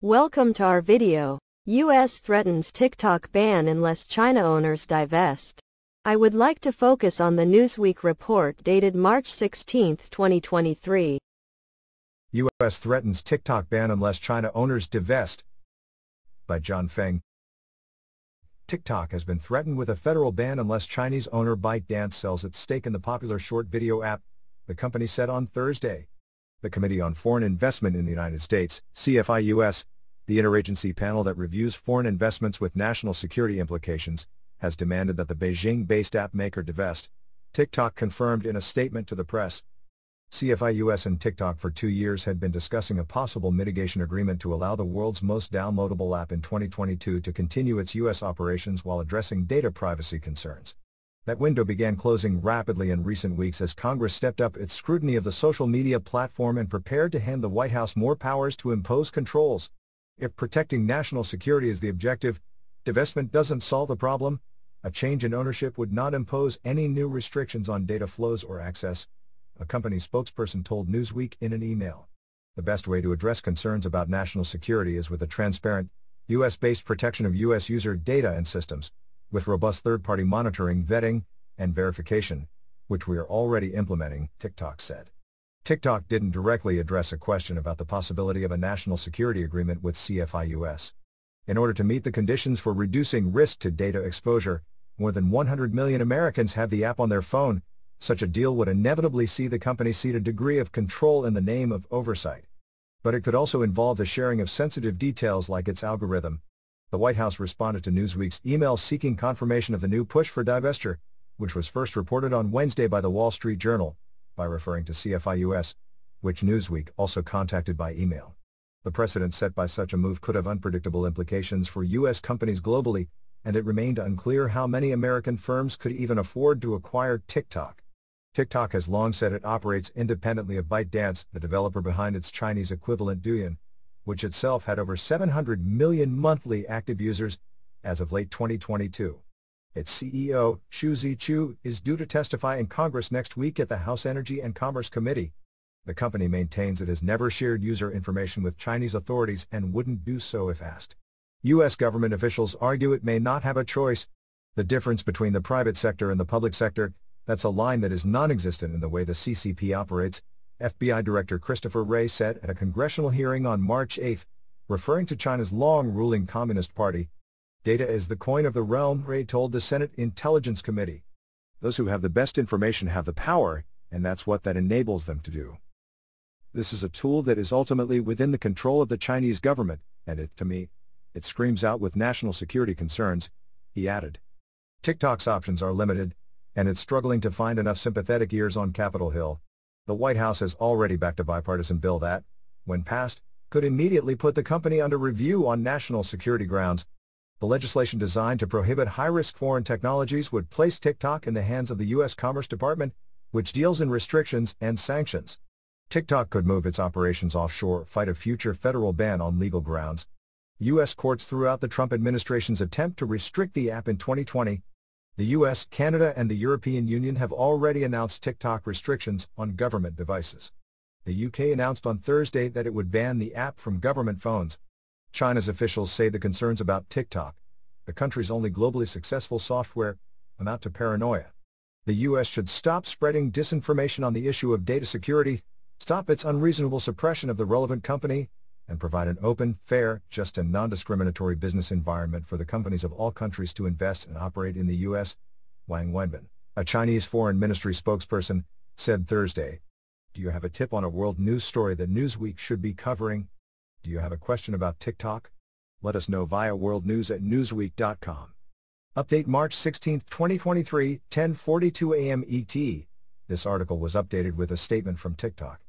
Welcome to our video. US threatens TikTok ban unless China owners divest. I would like to focus on the Newsweek report dated March 16, 2023. US threatens TikTok ban unless China owners divest by John Feng. TikTok has been threatened with a federal ban unless Chinese owner ByteDance sells its stake in the popular short video app, the company said on Thursday the Committee on Foreign Investment in the United States, CFIUS, the interagency panel that reviews foreign investments with national security implications, has demanded that the Beijing-based app maker divest, TikTok confirmed in a statement to the press. CFIUS and TikTok for two years had been discussing a possible mitigation agreement to allow the world's most downloadable app in 2022 to continue its U.S. operations while addressing data privacy concerns. That window began closing rapidly in recent weeks as Congress stepped up its scrutiny of the social media platform and prepared to hand the White House more powers to impose controls. If protecting national security is the objective, divestment doesn't solve the problem. A change in ownership would not impose any new restrictions on data flows or access, a company spokesperson told Newsweek in an email. The best way to address concerns about national security is with a transparent, U.S.-based protection of U.S. user data and systems, with robust third-party monitoring, vetting, and verification, which we are already implementing, TikTok said. TikTok didn't directly address a question about the possibility of a national security agreement with CFIUS. In order to meet the conditions for reducing risk to data exposure, more than 100 million Americans have the app on their phone, such a deal would inevitably see the company cede a degree of control in the name of oversight. But it could also involve the sharing of sensitive details like its algorithm, the White House responded to Newsweek's email seeking confirmation of the new push for divestiture, which was first reported on Wednesday by the Wall Street Journal, by referring to CFIUS, which Newsweek also contacted by email. The precedent set by such a move could have unpredictable implications for U.S. companies globally, and it remained unclear how many American firms could even afford to acquire TikTok. TikTok has long said it operates independently of ByteDance, the developer behind its Chinese equivalent Douyin, which itself had over 700 million monthly active users as of late 2022. Its CEO, Shuzi Chu, is due to testify in Congress next week at the House Energy and Commerce Committee. The company maintains it has never shared user information with Chinese authorities and wouldn't do so if asked. U.S. government officials argue it may not have a choice. The difference between the private sector and the public sector, that's a line that is non-existent in the way the CCP operates, FBI Director Christopher Wray said at a congressional hearing on March 8, referring to China's long-ruling Communist Party. Data is the coin of the realm, Wray told the Senate Intelligence Committee. Those who have the best information have the power, and that's what that enables them to do. This is a tool that is ultimately within the control of the Chinese government, and it, to me, it screams out with national security concerns, he added. TikTok's options are limited, and it's struggling to find enough sympathetic ears on Capitol Hill, the White House has already backed a bipartisan bill that, when passed, could immediately put the company under review on national security grounds. The legislation designed to prohibit high-risk foreign technologies would place TikTok in the hands of the U.S. Commerce Department, which deals in restrictions and sanctions. TikTok could move its operations offshore, fight a future federal ban on legal grounds. U.S. courts throughout the Trump administration's attempt to restrict the app in 2020 the US, Canada and the European Union have already announced TikTok restrictions on government devices. The UK announced on Thursday that it would ban the app from government phones. China's officials say the concerns about TikTok, the country's only globally successful software, amount to paranoia. The US should stop spreading disinformation on the issue of data security, stop its unreasonable suppression of the relevant company, and provide an open, fair, just and non-discriminatory business environment for the companies of all countries to invest and operate in the U.S., Wang Wenbin, a Chinese foreign ministry spokesperson, said Thursday. Do you have a tip on a world news story that Newsweek should be covering? Do you have a question about TikTok? Let us know via worldnews at newsweek.com. Update March 16, 2023, 10:42 a.m. ET. This article was updated with a statement from TikTok.